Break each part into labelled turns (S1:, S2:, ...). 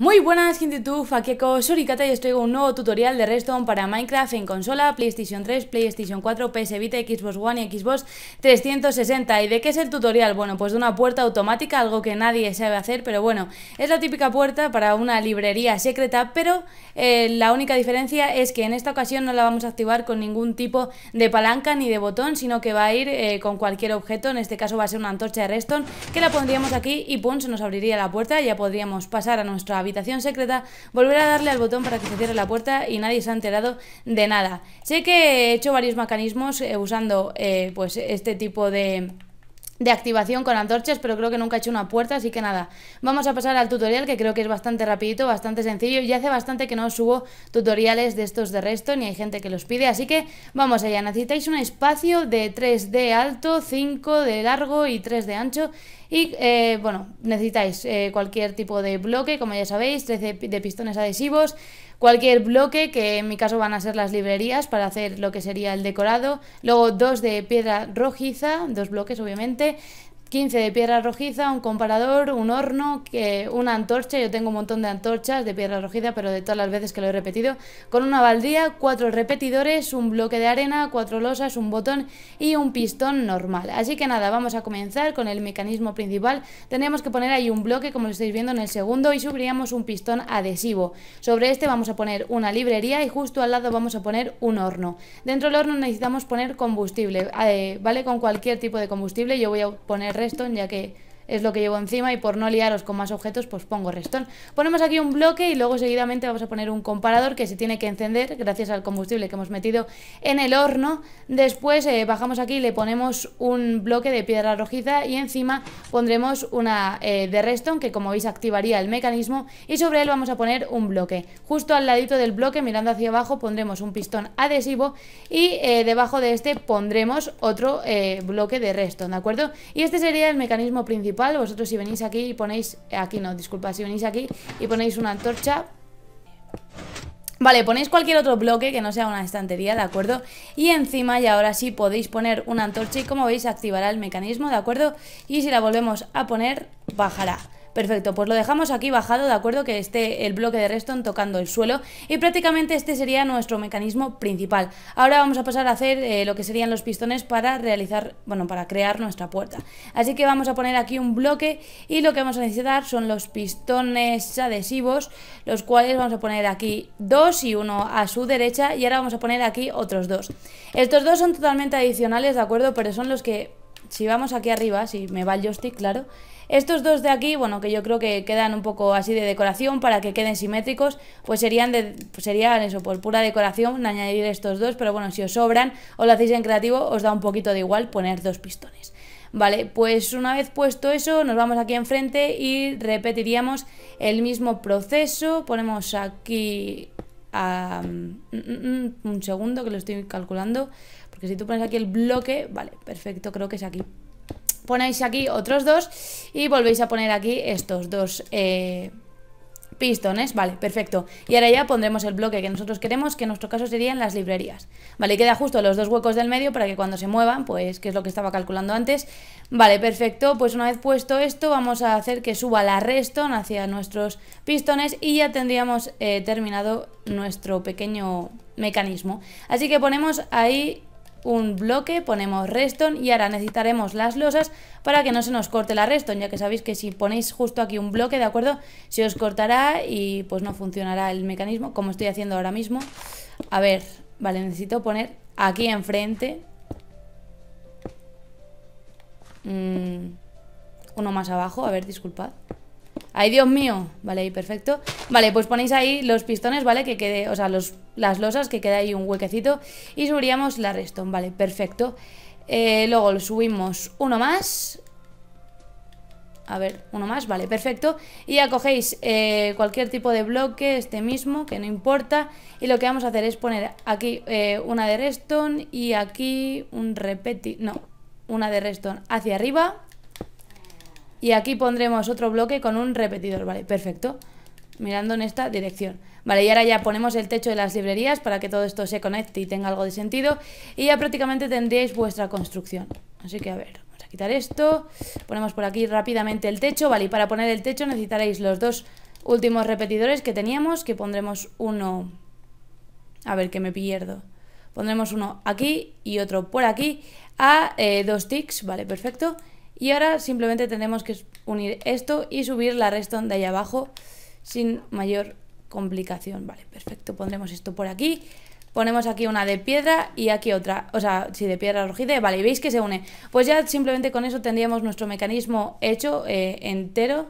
S1: Muy buenas gente de Fakeko Surikata y os traigo un nuevo tutorial de Redstone para Minecraft en consola, PlayStation 3, PlayStation 4, PS Vita, Xbox One y Xbox 360. ¿Y de qué es el tutorial? Bueno, pues de una puerta automática, algo que nadie sabe hacer, pero bueno, es la típica puerta para una librería secreta, pero eh, la única diferencia es que en esta ocasión no la vamos a activar con ningún tipo de palanca ni de botón, sino que va a ir eh, con cualquier objeto, en este caso va a ser una antorcha de Redstone, que la pondríamos aquí y pum, se nos abriría la puerta y ya podríamos pasar a nuestra habitación secreta, volver a darle al botón para que se cierre la puerta y nadie se ha enterado de nada. Sé que he hecho varios mecanismos eh, usando eh, pues este tipo de de activación con antorchas, pero creo que nunca he hecho una puerta, así que nada, vamos a pasar al tutorial que creo que es bastante rapidito, bastante sencillo y hace bastante que no subo tutoriales de estos de resto, ni hay gente que los pide, así que vamos allá, necesitáis un espacio de 3 de alto, 5 de largo y 3 de ancho y eh, bueno, necesitáis eh, cualquier tipo de bloque, como ya sabéis, 13 de pistones adhesivos, cualquier bloque, que en mi caso van a ser las librerías para hacer lo que sería el decorado, luego dos de piedra rojiza, dos bloques obviamente, 15 de piedra rojiza, un comparador, un horno, una antorcha, yo tengo un montón de antorchas de piedra rojiza, pero de todas las veces que lo he repetido, con una baldía, cuatro repetidores, un bloque de arena, cuatro losas, un botón y un pistón normal. Así que nada, vamos a comenzar con el mecanismo principal. Tendríamos que poner ahí un bloque, como lo estáis viendo en el segundo, y subiríamos un pistón adhesivo. Sobre este vamos a poner una librería y justo al lado vamos a poner un horno. Dentro del horno necesitamos poner combustible, eh, ¿vale? Con cualquier tipo de combustible, yo voy a poner esto ya que es lo que llevo encima y por no liaros con más objetos pues pongo restón. Ponemos aquí un bloque y luego seguidamente vamos a poner un comparador que se tiene que encender gracias al combustible que hemos metido en el horno. Después eh, bajamos aquí y le ponemos un bloque de piedra rojiza y encima pondremos una eh, de restón que como veis activaría el mecanismo y sobre él vamos a poner un bloque. Justo al ladito del bloque mirando hacia abajo pondremos un pistón adhesivo y eh, debajo de este pondremos otro bloque de restón ¿de acuerdo? Y este sería el mecanismo principal vosotros si venís aquí y ponéis, aquí no, disculpa, si venís aquí y ponéis una antorcha, Vale, ponéis cualquier otro bloque que no sea una estantería, ¿de acuerdo? Y encima, y ahora sí, podéis poner una antorcha y como veis activará el mecanismo, ¿de acuerdo? Y si la volvemos a poner, bajará. Perfecto, pues lo dejamos aquí bajado, de acuerdo que esté el bloque de redstone tocando el suelo y prácticamente este sería nuestro mecanismo principal. Ahora vamos a pasar a hacer eh, lo que serían los pistones para realizar, bueno, para crear nuestra puerta. Así que vamos a poner aquí un bloque y lo que vamos a necesitar son los pistones adhesivos, los cuales vamos a poner aquí dos y uno a su derecha y ahora vamos a poner aquí otros dos. Estos dos son totalmente adicionales, de acuerdo, pero son los que si vamos aquí arriba, si me va el joystick, claro. Estos dos de aquí, bueno, que yo creo que quedan un poco así de decoración para que queden simétricos, pues serían, de, pues serían eso, por pues pura decoración, añadir estos dos, pero bueno, si os sobran o lo hacéis en creativo, os da un poquito de igual poner dos pistones. Vale, pues una vez puesto eso, nos vamos aquí enfrente y repetiríamos el mismo proceso. Ponemos aquí... un segundo que lo estoy calculando si tú pones aquí el bloque, vale, perfecto, creo que es aquí. Ponéis aquí otros dos y volvéis a poner aquí estos dos eh, pistones, vale, perfecto. Y ahora ya pondremos el bloque que nosotros queremos, que en nuestro caso serían las librerías. Vale, queda justo los dos huecos del medio para que cuando se muevan, pues, que es lo que estaba calculando antes. Vale, perfecto, pues una vez puesto esto, vamos a hacer que suba la redstone hacia nuestros pistones y ya tendríamos eh, terminado nuestro pequeño mecanismo. Así que ponemos ahí un bloque, ponemos redstone y ahora necesitaremos las losas para que no se nos corte la redstone, ya que sabéis que si ponéis justo aquí un bloque, ¿de acuerdo? Se os cortará y pues no funcionará el mecanismo, como estoy haciendo ahora mismo. A ver, vale, necesito poner aquí enfrente. Mm, uno más abajo, a ver, disculpad. Ay, Dios mío. Vale, ahí perfecto. Vale, pues ponéis ahí los pistones, ¿vale? Que quede, o sea, los, las losas, que quede ahí un huequecito. Y subiríamos la redstone, vale, perfecto. Eh, luego subimos uno más. A ver, uno más, vale, perfecto. Y ya cogéis eh, cualquier tipo de bloque, este mismo, que no importa. Y lo que vamos a hacer es poner aquí eh, una de redstone y aquí un repeti... No, una de redstone hacia arriba y aquí pondremos otro bloque con un repetidor, vale, perfecto. Mirando en esta dirección. Vale, y ahora ya ponemos el techo de las librerías para que todo esto se conecte y tenga algo de sentido. Y ya prácticamente tendréis vuestra construcción. Así que a ver, vamos a quitar esto. Ponemos por aquí rápidamente el techo, vale, y para poner el techo necesitaréis los dos últimos repetidores que teníamos, que pondremos uno... A ver, que me pierdo. Pondremos uno aquí y otro por aquí a eh, dos ticks, vale, perfecto. Y ahora simplemente tenemos que unir esto y subir la redstone de ahí abajo sin mayor complicación. Vale, perfecto, pondremos esto por aquí. Ponemos aquí una de piedra y aquí otra, o sea, si de piedra rojita, vale, y veis que se une. Pues ya simplemente con eso tendríamos nuestro mecanismo hecho eh, entero,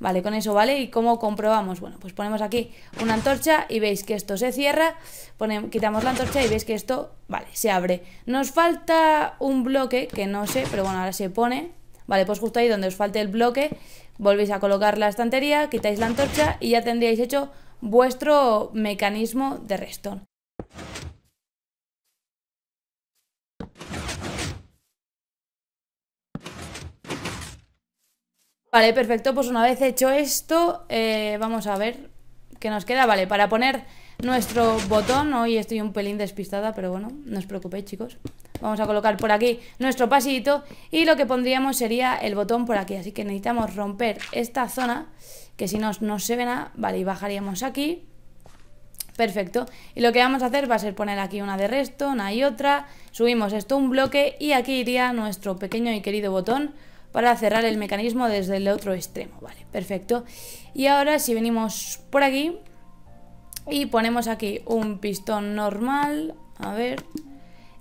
S1: vale, con eso, ¿vale? ¿Y cómo comprobamos? Bueno, pues ponemos aquí una antorcha y veis que esto se cierra, ponemos, quitamos la antorcha y veis que esto, vale, se abre. Nos falta un bloque, que no sé, pero bueno, ahora se pone, Vale, pues justo ahí donde os falte el bloque, volvéis a colocar la estantería, quitáis la antorcha y ya tendríais hecho vuestro mecanismo de restón. Vale, perfecto, pues una vez hecho esto, eh, vamos a ver qué nos queda. Vale, para poner nuestro botón. Hoy estoy un pelín despistada, pero bueno, no os preocupéis, chicos. Vamos a colocar por aquí nuestro pasito, y lo que pondríamos sería el botón por aquí. Así que necesitamos romper esta zona, que si no, no se ve nada. Vale, y bajaríamos aquí. Perfecto. Y lo que vamos a hacer va a ser poner aquí una de resto, una y otra. Subimos esto un bloque y aquí iría nuestro pequeño y querido botón para cerrar el mecanismo desde el otro extremo. Vale, perfecto. Y ahora si venimos por aquí, y ponemos aquí un pistón normal, a ver.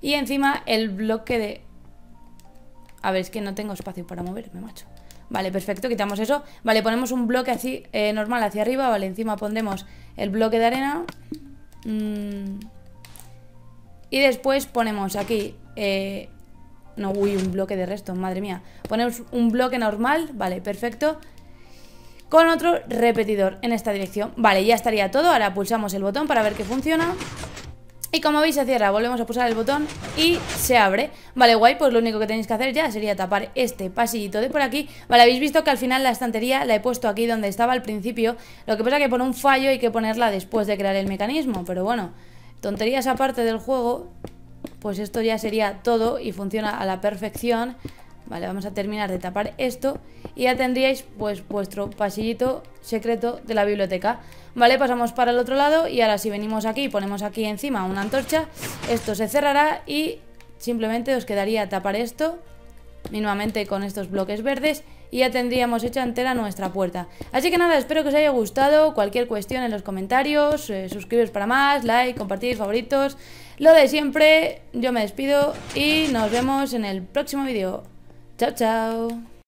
S1: Y encima el bloque de... A ver, es que no tengo espacio para moverme, macho. Vale, perfecto, quitamos eso. Vale, ponemos un bloque así eh, normal hacia arriba. Vale, encima pondremos el bloque de arena. Mm. Y después ponemos aquí... Eh, no, uy, un bloque de resto, madre mía. Ponemos un bloque normal, vale, perfecto con otro repetidor en esta dirección. Vale, ya estaría todo. Ahora pulsamos el botón para ver que funciona. Y como veis se cierra, volvemos a pulsar el botón y se abre Vale, guay, pues lo único que tenéis que hacer ya sería tapar este pasillito de por aquí Vale, habéis visto que al final la estantería la he puesto aquí donde estaba al principio Lo que pasa que por un fallo hay que ponerla después de crear el mecanismo Pero bueno, tonterías aparte del juego, pues esto ya sería todo y funciona a la perfección Vale, vamos a terminar de tapar esto y ya tendríais pues vuestro pasillito secreto de la biblioteca. Vale, pasamos para el otro lado y ahora si venimos aquí y ponemos aquí encima una antorcha, esto se cerrará y simplemente os quedaría tapar esto mínimamente con estos bloques verdes y ya tendríamos hecha entera nuestra puerta. Así que nada, espero que os haya gustado, cualquier cuestión en los comentarios, suscribíos eh, suscribiros para más, like, compartir, favoritos, lo de siempre, yo me despido y nos vemos en el próximo vídeo. Chao, chao.